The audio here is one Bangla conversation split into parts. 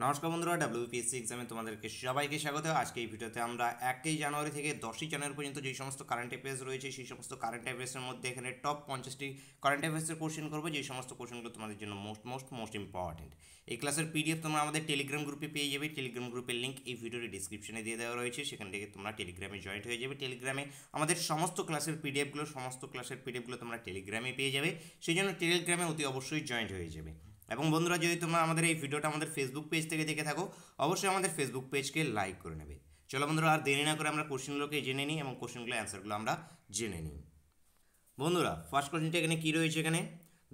নমস্কার বন্ধুরা ডাব্লিউপিএসসি এক্সামে তোমাদেরকে সবাইকে স্বাগত আজকে এই ভিডিওতে আমরা একই জানুয়ারি থেকে দশই জানুয়ারি পর্যন্ত যে সমস্ত কারেন্ট অ্যাফেয়ার্স রয়েছে সেই সমস্ত কারেন্ট অ্যাফেয়ার্সের মধ্যে এখানে টপ পঞ্চাশটি কারেন্ট অ্যাফেয়ার্সের কোশ্চেন করবো যে সমস্ত কোশ্চেনগুলো তোমাদের জন্য মোস্ট মোস্ট মোস্ট ইম্পর্টেন্ট এই ক্লাসের পিডিএফ তোমরা আমাদের টেলিগ্রাম গ্রুপে পেয়ে যাবে টেলিগ্রাম গ্রুপের লিঙ্ক এই ভিডিওর ডিসক্রিপশনে দিয়ে দেওয়া রয়েছে সেখান থেকে তোমরা টেলিগ্রামে জয়েন্ট হয়ে যাবে টেলিগ্রামে আমাদের সমস্ত ক্লাসের পিডিএফগুলো সমস্ত ক্লাসের পিডিএফগুলো তোমরা টেলিগ্রামে পেয়ে যাবে সেই জন্য টেলিগ্রামে অতি অবশ্যই জয়েন্ট হয়ে যাবে এবং বন্ধুরা যদি তোমরা আমাদের এই ভিডিওটা আমাদের ফেসবুক পেজ থেকে দেখে থাকো অবশ্যই আমাদের ফেসবুক পেজকে লাইক করে নেবে চলো বন্ধুরা আর দেরি না করে আমরা কোশ্চেনগুলোকে জেনে নিই এবং কোশ্চেনগুলো অ্যান্সারগুলো আমরা জেনে নিই বন্ধুরা ফার্স্ট কোশ্চেনটা এখানে কী রয়েছে এখানে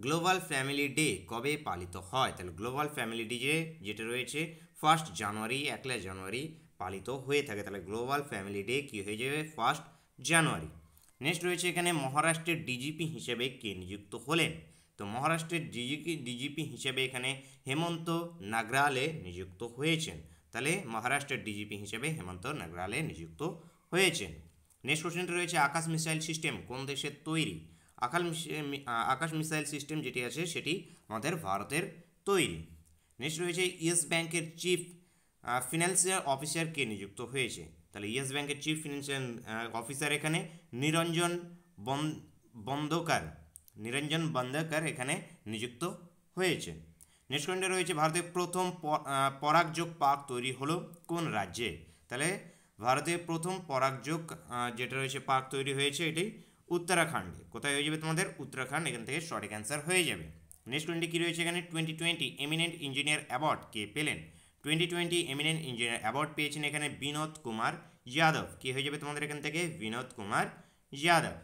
গ্লোবাল ফ্যামিলি ডে কবে পালিত হয় তাহলে গ্লোবাল ফ্যামিলি ডে যেটা রয়েছে ফার্স্ট জানুয়ারি একলা জানুয়ারি পালিত হয়ে থাকে তাহলে গ্লোবাল ফ্যামিলি ডে কী হয়ে যাবে ফার্স্ট জানুয়ারি নেক্সট রয়েছে এখানে মহারাষ্ট্রের ডিজিপি হিসেবে কে নিযুক্ত হলেন তো মহারাষ্ট্রের ডিজিপি ডিজিপি হিসেবে এখানে হেমন্ত নাগরালে নিযুক্ত হয়েছেন তাহলে মহারাষ্ট্রের ডিজিপি হিসেবে হেমন্ত নাগরালে নিযুক্ত হয়েছেন নেক্সট কোশ্চেনটি রয়েছে আকাশ মিসাইল সিস্টেম কোন দেশের তৈরি আকাশ আকাশ মিসাইল সিস্টেম যেটি আছে সেটি আমাদের ভারতের তৈরি নেক্সট রয়েছে ইয়েস ব্যাংকের চিফ ফিনান্সিয়াল অফিসার কে নিযুক্ত হয়েছে তাহলে ইয়েস ব্যাংকের চিফ ফিনান্সিয়াল অফিসার এখানে নিরঞ্জন বন্ধকার নিরঞ্জন বন্দরকর এখানে নিযুক্ত হয়েছে নেক্সট রয়েছে ভারতের প্রথম পরাগযোগ পার্ক তৈরি হলো কোন রাজ্যে তাহলে ভারতের প্রথম পরাগযোগ যেটা রয়েছে পার্ক তৈরি হয়েছে এটি উত্তরাখণ্ডে কোথায় হয়ে যাবে তোমাদের উত্তরাখণ্ড এখান থেকে সঠিক অ্যান্সার হয়ে যাবে নেক্সট টোয়েন্টি কী রয়েছে এখানে twenty twenty eminent engineer award কে পেলেন twenty twenty eminent engineer award পেয়েছেন এখানে বিনোদ কুমার যাদব কী হয়ে যাবে তোমাদের এখান থেকে বিনোদ কুমার যাদব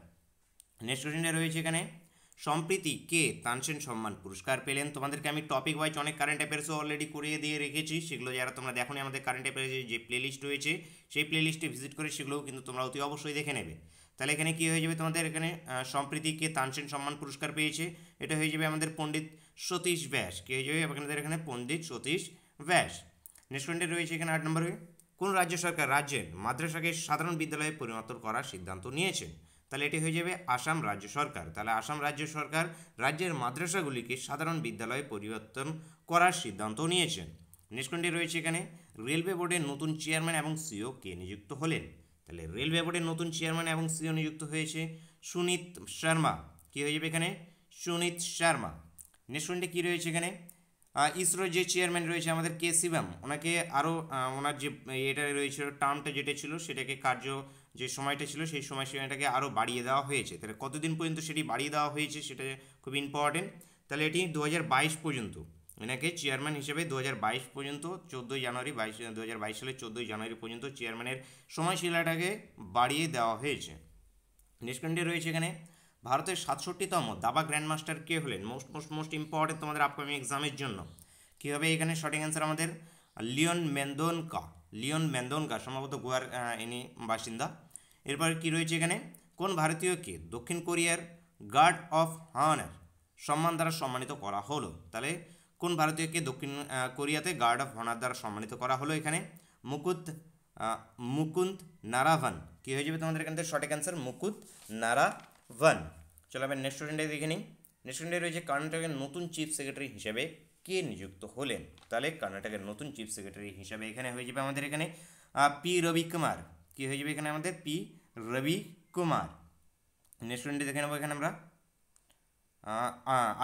নেক্সট কোয়েশ্চেনটা রয়েছে এখানে সম্প্রীতি কে তানসেন সম্মান পুরস্কার পেলেন তোমাদেরকে আমি টপিক ওয়াইজ অনেক কারেন্ট অ্যাফেয়ার্সও অলরেডি করিয়ে দিয়ে রেখেছি সেগুলো যারা তোমরা দেখো আমাদের কারেন্ট অ্যাফেয়ার্সে যে প্লে লিস্ট রয়েছে সেই প্লেলিস্টে ভিজিট করে সেগুলোও কিন্তু তোমরা অতি অবশ্যই দেখে নেবে তাহলে এখানে কী হয়ে যাবে তোমাদের এখানে সম্প্রীতি কে তানসেন সম্মান পুরস্কার পেয়েছে এটা হয়ে যাবে আমাদের পণ্ডিত সতীশ ব্যাস কে হয়ে যাবে আপনাদের এখানে পণ্ডিত সতীশ ব্যাস নেক্সট পয়েন্টে রয়েছে এখানে আট নম্বরে কোন রাজ্য সরকার রাজ্যের মাদ্রাসাকে সাধারণ বিদ্যালয়ে পরিণত করার সিদ্ধান্ত নিয়েছেন তাহলে এটি হয়ে যাবে আসাম রাজ্য সরকার তাহলে আসাম রাজ্য সরকার রাজ্যের মাদ্রাসাগুলিকে সাধারণ বিদ্যালয়ে পরিবর্তন করার সিদ্ধান্ত নিয়েছেন নেক্সট রয়েছে এখানে রেলওয়ে বোর্ডের নতুন চেয়ারম্যান এবং সিও কে নিযুক্ত হলেন তাহলে রেলওয়ে বোর্ডের নতুন চেয়ারম্যান এবং সিও নিযুক্ত হয়েছে সুনীত শর্মা কি হয়ে যাবে এখানে সুনীত শর্মা নেক্সট কী রয়েছে এখানে ইসরোর যে চেয়ারম্যান রয়েছে আমাদের কে শিবম ওনাকে আরও ওনার যে এটা রয়েছে টার্মটা যেটা ছিল সেটাকে কার্য যে সময়টা ছিল সেই সময় সময়টাকে আরও বাড়িয়ে দেওয়া হয়েছে তাহলে কতদিন পর্যন্ত সেটি বাড়িয়ে দেওয়া হয়েছে সেটা খুব ইম্পর্টেন্ট তাহলে এটি দু পর্যন্ত এনাকে চেয়ারম্যান হিসেবে দু পর্যন্ত চোদ্দোই জানুয়ারি বাইশ দু হাজার বাইশ সালের চোদ্দোই জানুয়ারি পর্যন্ত চেয়ারম্যানের সময়শিলাটাকে বাড়িয়ে দেওয়া হয়েছে নেক্সট রয়েছে এখানে ভারতের সাতষট্টিতম দাবা গ্র্যান্ডমাস্টার কে হলেন মোস্ট মোস্ট মোস্ট ইম্পর্টেন্ট তোমাদের আপকামিং এক্সামের জন্য কীভাবে এখানে সঠিক অ্যান্সার আমাদের লিওন মেন্দোনকা লিওন ম্যান্দনকা সম্ভবত গোয়ার ইনি বাসিন্দা এরপর কি রয়েছে এখানে কোন ভারতীয়কে দক্ষিণ কোরিয়ার গার্ড অফ হনার সম্মান দ্বারা সম্মানিত করা হলো তাহলে কোন ভারতীয়কে দক্ষিণ কোরিয়াতে গার্ড অফ হনার দ্বারা সম্মানিত করা হলো এখানে মুকুত মুকুন্দ নারাভান কি হয়ে যাবে তোমাদের এখান থেকে অ্যান্সার মুকুত নারাভান চলো আমি নেক্সট স্টুডেন্টে দেখে নিই নেক্সট স্টুডেন্টে রয়েছে কর্ণাটকের নতুন চিফ সেক্রেটারি হিসেবে কে নিযুক্ত হলেন তাহলে কর্ণাটকের নতুন চিফ সেক্রেটারি হিসাবে এখানে হয়ে যাবে আমাদের এখানে পি রবি কুমার কী হয়ে যাবে এখানে আমাদের পি রবি কুমার নেক্সট দেখে নেবো এখানে আমরা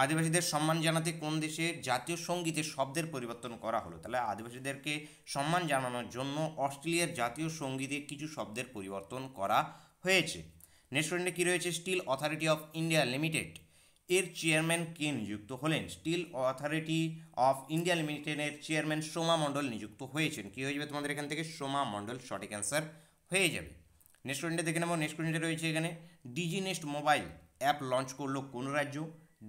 আদিবাসীদের সম্মান জানাতে কোন দেশে জাতীয় সঙ্গীতে শব্দের পরিবর্তন করা হলো তাহলে আদিবাসীদেরকে সম্মান জানানোর জন্য অস্ট্রেলিয়ার জাতীয় সঙ্গীতে কিছু শব্দের পরিবর্তন করা হয়েছে নেক্সট কী রয়েছে steel authority of India limited এর চেয়ারম্যান কে নিযুক্ত হলেন স্টিল অথরিটি অফ ইন্ডিয়া লিমিটেডের চেয়ারম্যান সোমা মণ্ডল নিযুক্ত হয়েছেন কী হয়ে যাবে তোমাদের এখান থেকে সোমা মণ্ডল সঠিক অ্যান্সার হয়ে যাবে নেক্সট কোয়েন্টে দেখে নেবো নেক্সট কোয়েন্টে রয়েছে এখানে ডিজি নেক্সট মোবাইল অ্যাপ লঞ্চ করলো কোন রাজ্য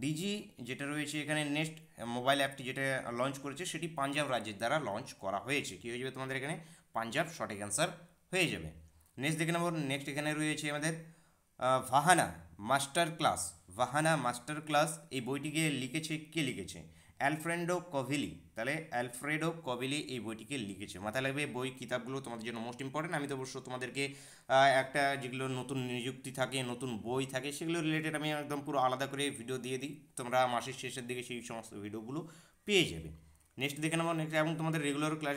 ডিজি যেটা রয়েছে এখানে নেক্সট মোবাইল অ্যাপটি যেটা লঞ্চ করেছে সেটি পাঞ্জাব রাজ্যের দ্বারা লঞ্চ করা হয়েছে কী হয়ে যাবে তোমাদের এখানে পাঞ্জাব সঠিক অ্যান্সার হয়ে যাবে নেক্সট দেখে নেবো নেক্সট এখানে রয়েছে আমাদের Vahana master class Vahana master class এই বইটিকে লিখেছে কে লিখেছে অ্যালফ্রেন্ডো কভিলি তাহলে অ্যালফ্রেডো কভিলি এই বইটিকে লিখেছে মাথায় লাগবে বই কিতাবগুলো তোমাদের জন্য মোস্ট ইম্পর্টেন্ট আমি তো অবশ্য তোমাদেরকে একটা যেগুলো নতুন নিযুক্তি থাকে নতুন বই থাকে সেগুলো রিলেটেড আমি একদম পুরো আলাদা করে ভিডিও দিয়ে দিই তোমরা মাসের শেষের দিকে সেই সমস্ত ভিডিওগুলো পেয়ে যাবে নেক্সট দেখে নেবো নেক্সট এবং তোমাদের রেগুলার ক্লাস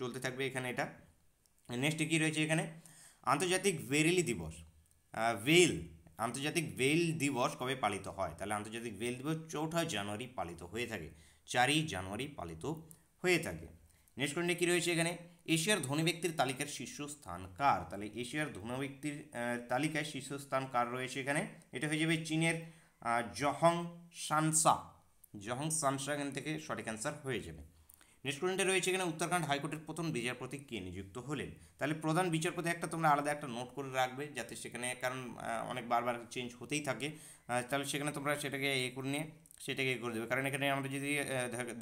চলতে থাকবে এখানে এটা নেক্সট কী রয়েছে এখানে আন্তর্জাতিক ভেরিলি দিবস ভেল আন্তর্জাতিক ভেল দিবস কবে পালিত হয় তাহলে আন্তর্জাতিক ভেল দিবস চৌঠা জানুয়ারি পালিত হয়ে থাকে চারই জানুয়ারি পালিত হয়ে থাকে নেক্সট কোয়েন্টে কী রয়েছে এখানে এশিয়ার ধনী ব্যক্তির তালিকার শীর্ষস্থান কার তাহলে এশিয়ার ধনী ব্যক্তির তালিকায় শীর্ষস্থান কার রয়েছে এখানে এটা হয়ে যাবে চীনের জহং সানসা জহং সানসা এখান থেকে সঠিক অ্যান্সার হয়ে যাবে রেস্টুরেন্টে রয়েছে এখানে উত্তরাখণ্ড হাইকোর্টের প্রথম বিচারপতি কে নিযুক্ত হলেন তাহলে প্রধান বিচারপতি একটা তোমরা আলাদা একটা নোট করে রাখবে যাতে সেখানে কারণ অনেক বারবার চেঞ্জ হতেই থাকে তাহলে সেখানে তোমরা সেটাকে এ করে নিয়ে সেটাকে এ করে দেবে কারণ এখানে আমরা যদি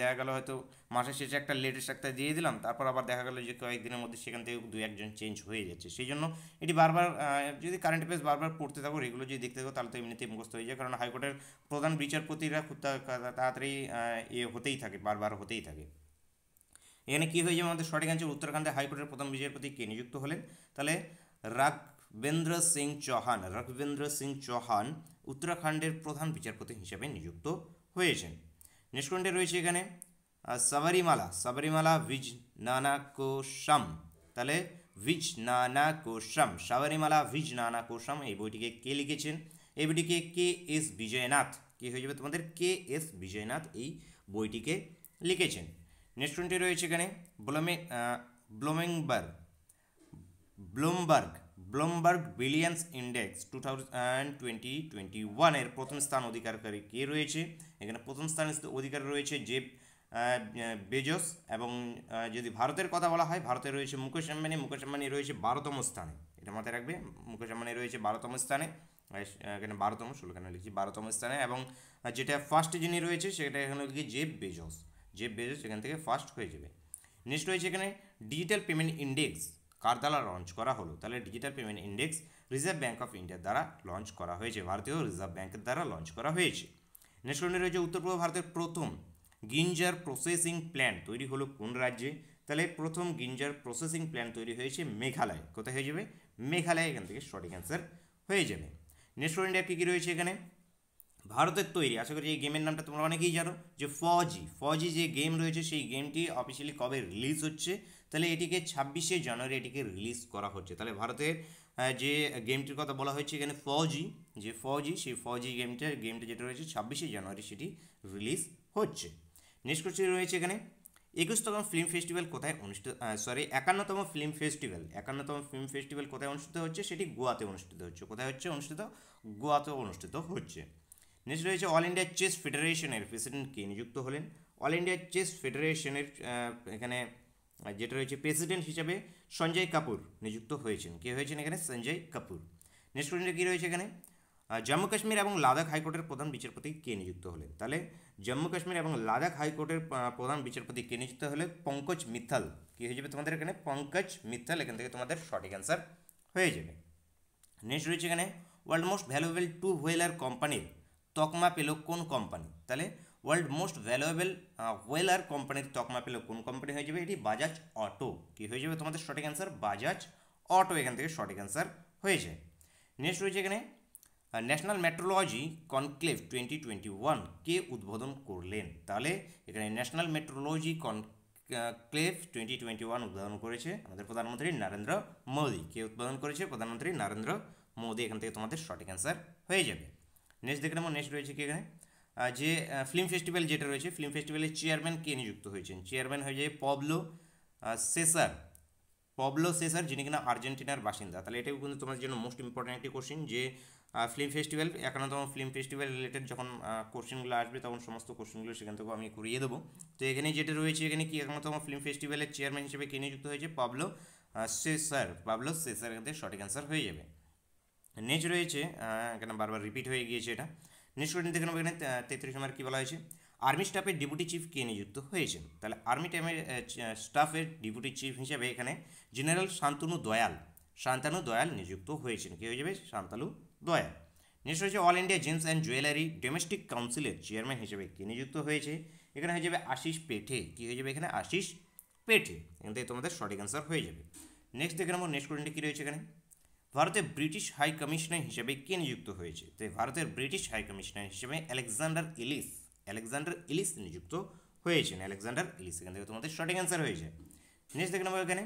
দেখা গেলো হয়তো মাসের শেষে একটা লেটেস্ট একটা দিয়ে দিলাম তারপর আবার দেখা গেলো যে কয়েকদিনের মধ্যে সেখান থেকে দু একজন চেঞ্জ হয়ে যাচ্ছে সেই জন্য এটি বারবার যদি কারেন্ট অ্যাফেয়ার্স বারবার পড়তে থাকো এগুলো যদি দেখতে থাকো তাহলে তো এমনিতেই মুখস্ত হয়ে যায় কারণ হাইকোর্টের প্রধান বিচারপতিরা খুব তাড়াতাড়ি এ হতেই থাকে বারবার হতেই থাকে এখানে কী হয়ে যাবে আমাদের সঠিক আছে উত্তরাখণ্ডে হাইকোর্টের প্রথম বিচারপতি কে নিযুক্ত হলেন তাহলে রাঘবেন্দ্র সিং চৌহান রাঘবেন্দ্র সিং চৌহান উত্তরাখণ্ডের প্রধান বিচারপতি হিসেবে নিযুক্ত হয়েছেন নিষ্কণ্ডে রয়েছে এখানে সাবারিমালা সাবারিমালা ভিজ নানা কোশাম তাহলে ভিজ নানা কোশাম সাবারিমালা ভিজ নানা কোশাম এই বইটিকে কে লিখেছেন এই বইটিকে কে এস বিজয়নাথ কে হয়ে যাবে তোমাদের কে এস বিজয়নাথ এই বইটিকে লিখেছেন নেক্সট কোনটি রয়েছে এখানে ব্লোমে ব্লোমেংবার্গ Bloomberg Bloomberg billionaires index two thousand twenty twenty ওয়ানের প্রথম স্থান অধিকারকারী কে রয়েছে এখানে প্রথম স্থান অধিকার রয়েছে যে বেজস এবং যদি ভারতের কথা বলা হয় ভারতে রয়েছে মুকেশ আম্বানি মুকেশ আম্বানি রয়েছে বারোতম স্থানে এটা মাথায় রাখবে মুকেশ আম্বানি রয়েছে বারোতম স্থানে এখানে বারোতম ষোলো লিখি লিখছি বারোতম স্থানে এবং যেটা ফার্স্ট যিনি রয়েছে সেটা এখানে লিখি জেব বেজস যে বেজে সেখান থেকে ফার্স্ট হয়ে যাবে নেক্সট রয়েছে এখানে ডিজিটাল পেমেন্ট ইন্ডেক্স কার দ্বারা লঞ্চ করা হলো তাহলে digital payment index reserve bank of ইন্ডিয়ার দ্বারা লঞ্চ করা হয়েছে ভারতীয় রিজার্ভ ব্যাঙ্কের দ্বারা লঞ্চ করা হয়েছে নেক্সট রয়েছে উত্তর পূর্ব ভারতের প্রথম গিঞ্জার প্রসেসিং প্ল্যান্ট তৈরি হলো কোন রাজ্যে তাহলে প্রথম গিঞ্জার প্রসেসিং প্ল্যান্ট তৈরি হয়েছে মেঘালয় কোথায় হয়ে যাবে মেঘালয় এখান থেকে সঠিক অ্যান্সার হয়ে যাবে নেক্সট ইন্ডিয়া কী কী রয়েছে এখানে ভারতের তৈরি আশা করি এই গেমের নামটা তোমরা অনেকেই জানো যে ফজি ফজি যে গেম রয়েছে সেই গেমটি অফিসিয়ালি কবে রিলিজ হচ্ছে তাহলে এটিকে ছাব্বিশে জানুয়ারি এটিকে রিলিজ করা হচ্ছে তাহলে ভারতের যে গেমটির কথা বলা হয়েছে এখানে ফজি যে ফজি সেই ফজি গেমটা গেমটা যেটা রয়েছে ছাব্বিশে জানুয়ারি সেটি রিলিজ হচ্ছে নেক্সট কোশ্চেন রয়েছে এখানে একুশতম ফিল্ম ফেস্টিভ্যাল কোথায় অনুষ্ঠিত সরি একান্নতম ফিল্ম ফেস্টিভ্যাল একান্নতম ফিল্ম ফেস্টিভ্যাল কোথায় অনুষ্ঠিত হচ্ছে সেটি গোয়াতে অনুষ্ঠিত হচ্ছে কোথায় হচ্ছে অনুষ্ঠিত গোয়াতে অনুষ্ঠিত হচ্ছে নেক্সট রয়েছে অল ইন্ডিয়া চেস ফেডারেশনের প্রেসিডেন্ট কে নিযুক্ত হলেন অল ইন্ডিয়া চেস ফেডারেশনের এখানে যেটা রয়েছে প্রেসিডেন্ট হিসাবে সঞ্জয় কাপুর নিযুক্ত হয়েছেন কে হয়েছেন এখানে সঞ্জয় কাপুর নেক্সট কোয়েশ্চেনটা কী রয়েছে এখানে জম্মু কাশ্মীর এবং লাদাখ হাইকোর্টের প্রধান বিচারপতি কে নিযুক্ত হলেন তাহলে জম্মু কাশ্মীর এবং লাদাখ হাইকোর্টের প্রধান বিচারপতি কে নিযুক্ত হলে পঙ্কজ মিথাল কী হয়ে যাবে তোমাদের এখানে পঙ্কজ মিথাল এখান থেকে তোমাদের সঠিক অ্যান্সার হয়ে যাবে নেক্সট রয়েছে এখানে world most valuable two wheeler কোম্পানির তকমা পেল কোন কোম্পানি তাহলে ওয়ার্ল্ড মোস্ট ভ্যালুয়েবল ওয়েলার কোম্পানির তকমা পেল কোন কোম্পানি হয়ে যাবে এটি বাজাজ অটো কি হয়ে যাবে তোমাদের সঠিক অ্যান্সার বাজাজ অটো এখান থেকে সঠিক অ্যান্সার হয়ে যায় নেক্সট রয়েছে এখানে national metrology conclave twenty twenty one কে উদ্বোধন করলেন তাহলে এখানে ন্যাশনাল মেট্রোলজি কন ক্লেভ টোয়েন্টি টোয়েন্টি ওয়ান উদ্বোধন করেছে আমাদের প্রধানমন্ত্রী নরেন্দ্র মোদী কে উদ্বোধন করেছে প্রধানমন্ত্রী নরেন্দ্র মোদী এখান থেকে তোমাদের সঠিক অ্যান্সার হয়ে যাবে নেক্সট দেখে নেবো নেক্সট রয়েছে কি এখানে যে ফিল্ম ফেস্টিভ্যাল যেটা রয়েছে ফিল্ম ফেস্টিভ্যালের চেয়ারম্যান কে নিযুক্ত হয়েছেন চেয়ারম্যান হয়ে যায় পবলো সেসার পবলো সেসার যিনি কিনা আর্জেন্টিনার বাসিন্দা তাহলে এটাও কিন্তু তোমার জন্য মোস্ট ইম্পর্ট্যান্ট একটি কোশ্চিন যে ফিল্ম ফেস্টিভ্যাল একান্নতম ফিল্ম ফেস্টিভ্যাল রিলেটেড যখন কোশ্চেনগুলো আসবে তখন সমস্ত কোশ্চেনগুলো সেখান থেকেও আমি করিয়ে দেবো তো এখানে যেটা রয়েছে এখানে কি একান্নতম ফিল্ম ফেস্টিভ্যালের চেয়ারম্যান হিসেবে কে নিযুক্ত হয়েছে পাবলো সেসার পাবলো সেসার এখান থেকে সঠিক অ্যান্সার হয়ে যাবে নেচ রয়েছে কেন বারবার রিপিট হয়ে গিয়েছে এটা নেক্সট কোয়েশ্চেন দেখে নেবো এখানে তেত্রিশ নম্বর কী বলা হয়েছে আর্মি স্টাফের ডেপুটি চিফ কে নিযুক্ত হয়েছেন তাহলে আর্মি টাইমের স্টাফের ডেপুটি চিফ হিসেবে এখানে জেনারেল শান্তনু দয়াল শান্তানু দয়াল নিযুক্ত হয়েছেন কে হয়ে যাবে শান্তালু দয়াল নেক্সট হয়েছে all India gems and jewellery domestic কাউন্সিলের চেয়ারম্যান হিসেবে কে নিযুক্ত হয়েছে এখানে হয়ে যাবে আশিস পেঠে কী হয়ে যাবে এখানে আশিস পেঠে এখান থেকে তোমাদের সঠিক অ্যান্সার হয়ে যাবে নেক্সট দেখে নেবো নেক্সট কোয়েশ্চেনটি কী রয়েছে এখানে ভারতে ব্রিটিশ হাই কমিশনার হিসেবে কে নিযুক্ত হয়েছে তাই ভারতের ব্রিটিশ হাই কমিশনার হিসেবে আলেকজান্ডার ইলিস আলেকজান্ডার ইলিস নিযুক্ত হয়েছেন আলেকজান্ডার ইলিস এখান থেকে তোমাদের সঠিক অ্যান্সার হয়েছে নেক্সট দেখে নেবো এখানে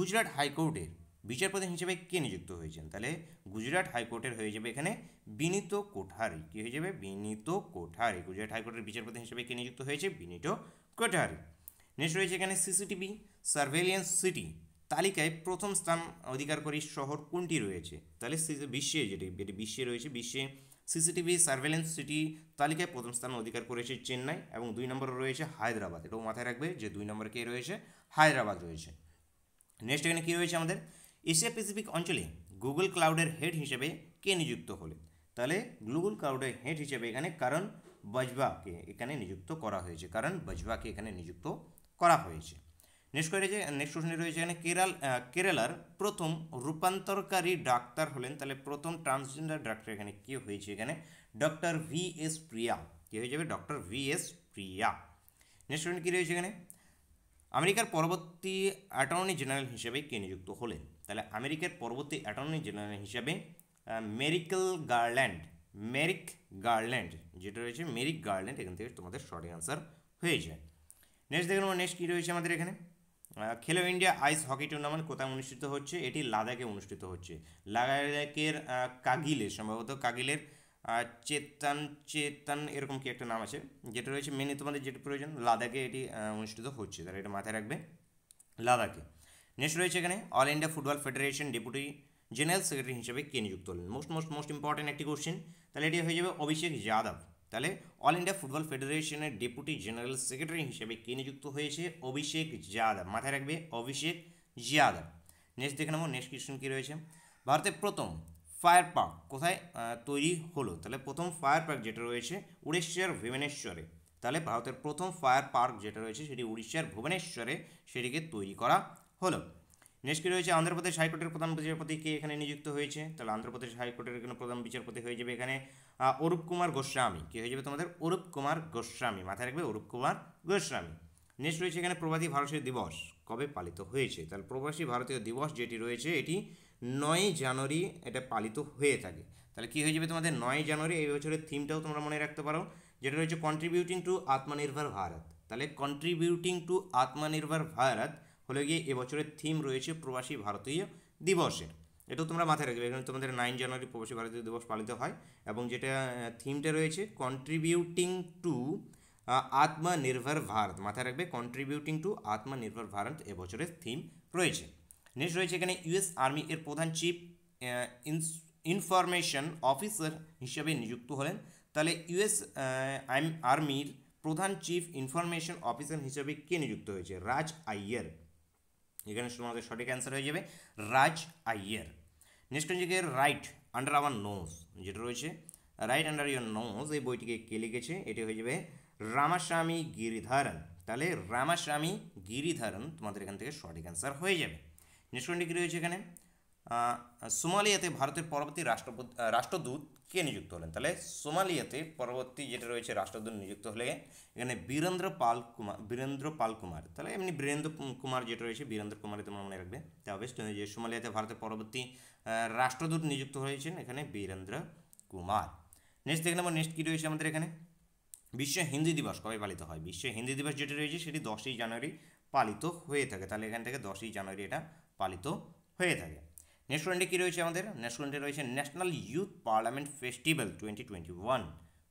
গুজরাট হাইকোর্টের বিচারপতি হিসেবে কে নিযুক্ত হয়েছেন তাহলে গুজরাট হাইকোর্টের হয়ে যাবে এখানে বিনীত কোঠারি কি হয়ে যাবে বিনীত কোঠারি গুজরাট হাইকোর্টের বিচারপতি হিসেবে কে নিযুক্ত হয়েছে বিনীত কোঠারি নেক্সট রয়েছে এখানে সিসিটিভি সার্ভেলিয়েন্স সিটি তালিকায় প্রথম স্থান অধিকারকারী শহর কোনটি রয়েছে তাহলে বিশ্বে যেটি এটি বিশ্বে রয়েছে বিশ্বে সিসিটিভি সার্ভেলেন্স সিটি তালিকায় প্রথম স্থান অধিকার করেছে চেন্নাই এবং দুই নম্বরে রয়েছে হায়দ্রাবাদ এটাও মাথায় রাখবে যে দুই নম্বরে কে রয়েছে হায়দ্রাবাদ রয়েছে নেক্সট এখানে কী রয়েছে আমাদের এশিয়া প্যাসিফিক অঞ্চলে গুগল ক্লাউডের হেড হিসেবে কে নিযুক্ত হলে তাহলে গুগল ক্লাউডের হেড হিসেবে এখানে কারণ বাজবাকে এখানে নিযুক্ত করা হয়েছে কারণ বাজবাকে এখানে নিযুক্ত করা হয়েছে নেক্সট করে রয়েছে নেক্সট প্রশ্নে রয়েছে এখানে কেরাল কেরালার প্রথম রূপান্তরকারী ডাক্তার হলেন তাহলে প্রথম ট্রান্সজেন্ডার ডাক্তার এখানে কে হয়েছে এখানে ডক্টর ভি এস প্রিয়া কে হয়ে যাবে doctor V S Priya next প্রশ্ন কী রয়েছে এখানে আমেরিকার পরবর্তী অ্যাটর্নি জেনারেল হিসেবে কে নিযুক্ত হলেন তাহলে আমেরিকার পরবর্তী অ্যাটর্নি জেনারেল হিসেবে মেরিকেল গার্ল্যান্ড মেরিক গার্ল্যান্ড যেটা রয়েছে মেরিক গার্ল্যান্ড এখান থেকে তোমাদের শর্ট অ্যান্সার হয়ে যায় নেক্সট দেখে নেবো নেক্সট কী রয়েছে আমাদের এখানে খেলো ইন্ডিয়া আইস হকি টুর্নামেন্ট কোথায় অনুষ্ঠিত হচ্ছে এটি লাদাখে অনুষ্ঠিত হচ্ছে লাদাখের কাগিলে সম্ভবত কাগিলের চেতন চেতন এরকম কি একটা নাম আছে যেটা রয়েছে মেনে তোমাদের যেটা প্রয়োজন লাদাখে এটি অনুষ্ঠিত হচ্ছে তারা এটা মাথায় রাখবে লাদাখে নেক্সট রয়েছে এখানে all India football federation deputy general secretary হিসেবে কে নিযুক্ত হলেন মোস্ট মোস্ট মোস্ট ইম্পর্টেন্ট একটি কোশ্চেন তাহলে এটি হয়ে যাবে অভিষেক যাদব তাহলে অল ইন্ডিয়া ফুটবল ফেডারেশনের ডেপুটি জেনারেল সেক্রেটারি হিসেবে কে নিযুক্ত হয়েছে অভিষেক জিয়াদা মাথায় রাখবে অভিষেক জিয়াদা নেক্সট দেখে নেবো নেক্সট কোয়েশ্চেন কী রয়েছে ভারতের প্রথম ফায়ার পার্ক কোথায় তৈরি হলো তাহলে প্রথম ফায়ার পার্ক যেটা রয়েছে উড়িষ্যার ভুবনেশ্বরে তাহলে ভারতের প্রথম ফায়ার পার্ক যেটা রয়েছে সেটি উড়িষ্যার ভুবনেশ্বরে সেটিকে তৈরি করা হলো নেক্সট কি রয়েছে অন্ধ্রপ্রদেশ হাইকোর্টের প্রধান বিচারপতি কে এখানে নিযুক্ত হয়েছে তাহলে অন্ধ্রপ্রদেশ হাইকোর্টের এখানে প্রধান বিচারপতি হয়ে যাবে এখানে অরূপ কুমার গোস্বামী কী হয়ে যাবে তোমাদের অরূপ কুমার গোস্বামী মাথায় রাখবে অরূপ কুমার গোস্বামী নেক্সট রয়েছে এখানে প্রবাসী ভারতীয় দিবস কবে পালিত হয়েছে তাহলে প্রবাসী ভারতীয় দিবস যেটি রয়েছে এটি নয় জানুয়ারি এটা পালিত হয়ে থাকে তাহলে কী হয়ে যাবে তোমাদের নয় জানুয়ারি এই বছরের থিমটাও তোমরা মনে রাখতে পারো যেটা রয়েছে কন্ট্রিবিউটিং টু আত্মনির্ভর ভারত তাহলে কন্ট্রিবিউটিং টু আত্মনির্ভর ভারত হলে গিয়ে এবছরের থিম রয়েছে প্রবাসী ভারতীয় দিবসের এটাও তোমরা মাথায় রাখবে এখানে তোমাদের নাইন জানুয়ারি প্রবাসী ভারতীয় দিবস পালিত হয় এবং যেটা থিমটা রয়েছে কন্ট্রিবিউটিং টু আত্মনির্ভর ভারত মাথায় রাখবে কন্ট্রিবিউটিং টু আত্মনির্ভর ভারত এবছরের থিম রয়েছে নেক্সট রয়েছে এখানে ইউএস আর্মি এর প্রধান চিফ ইনফরমেশন অফিসার হিসেবে নিযুক্ত হলেন তাহলে ইউএস আর্মির প্রধান চিফ ইনফরমেশন অফিসার হিসেবে কে নিযুক্ত হয়েছে রাজ আইয়ার এখানে শুধুমাত্র সঠিক অ্যান্সার হয়ে যাবে রাজ আইয়ার নেক্সট হচ্ছে রাইট আন্ডার আওয়ার নোজ যেটা রয়েছে রাইট আন্ডার ইয়ার নোজ এই বইটিকে কে লিখেছে এটি হয়ে যাবে রামাস্বামী গিরিধারন তাহলে রামাস্বামী গিরিধারন তোমাদের এখান থেকে সঠিক অ্যান্সার হয়ে যাবে নেক্সট কোনটি কী রয়েছে এখানে সোমালিয়াতে ভারতের পরবর্তী রাষ্ট্রপতি রাষ্ট্রদূত কে নিযুক্ত হলেন তাহলে সোমালিয়াতে পরবর্তী যেটা রয়েছে রাষ্ট্রদূত নিযুক্ত হলে এখানে বীরেন্দ্র পাল কুমার বীরেন্দ্র পাল কুমার তাহলে এমনি বীরেন্দ্র কুমার যেটা রয়েছে বীরেন্দ্র কুমারই তোমরা মনে রাখবে তা হবে যে সোমালিয়াতে ভারতের পরবর্তী রাষ্ট্রদূত নিযুক্ত হয়েছেন এখানে বীরেন্দ্র কুমার নেক্সট দেখে নেব নেক্সট কী রয়েছে আমাদের এখানে বিশ্ব হিন্দি দিবস কবে পালিত হয় বিশ্ব হিন্দি দিবস যেটা রয়েছে সেটি দশই জানুয়ারি পালিত হয়ে থাকে তাহলে এখান থেকে দশই জানুয়ারি এটা পালিত হয়ে থাকে নেক্সট ওয়ানডে কী রয়েছে আমাদের নেক্সট ডে রয়েছে national youth parliament festival twenty twenty one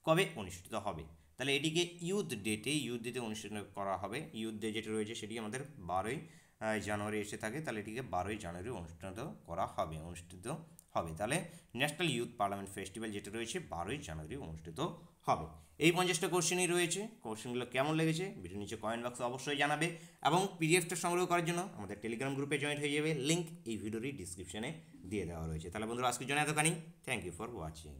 কবে অনুষ্ঠিত হবে তাহলে এটিকে ইউথ ডেটে ইউথ ডেতে অনুষ্ঠিত করা হবে ইউথ ডে যেটা রয়েছে সেটি আমাদের বারোই জানুয়ারি এসে থাকে তাহলে এটিকে বারোই জানুয়ারি অনুষ্ঠিত করা হবে অনুষ্ঠিত হবে তাহলে ন্যাশনাল ইউথ পার্লামেন্ট ফেস্টিভ্যাল যেটা রয়েছে বারোই জানুয়ারি অনুষ্ঠিত হবে এই পঞ্চাশটা কোশ্চেনই রয়েছে কোশ্চেনগুলো কেমন লেগেছে ভিডিও নিচে কমেন্ট বক্সে অবশ্যই জানাবে এবং পিডিএফটা সংগ্রহ করার জন্য আমাদের টেলিগ্রাম গ্রুপে জয়েন্ট হয়ে যাবে লিঙ্ক এই ভিডিওরই ডিসক্রিপশনে দিয়ে দেওয়া রয়েছে তাহলে বন্ধুরা আজকে জন্য এতখানি থ্যাংক ইউ ফর ওয়াচিং